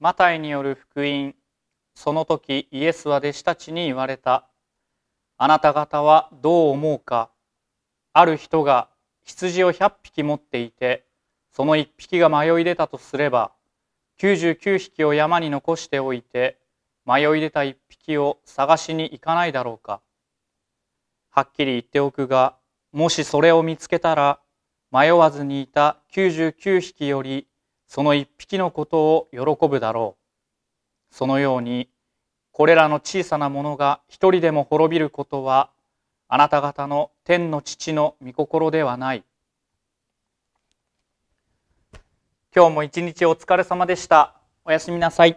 マタイによる福音その時イエスは弟子たちに言われたあなた方はどう思うかある人が羊を100匹持っていてその1匹が迷い出たとすれば99匹を山に残しておいて迷い出た1匹を探しに行かないだろうかはっきり言っておくがもしそれを見つけたら迷わずにいた99匹よりその一匹のことを喜ぶだろうそのようにこれらの小さなものが一人でも滅びることはあなた方の天の父の御心ではない今日も一日お疲れ様でしたおやすみなさい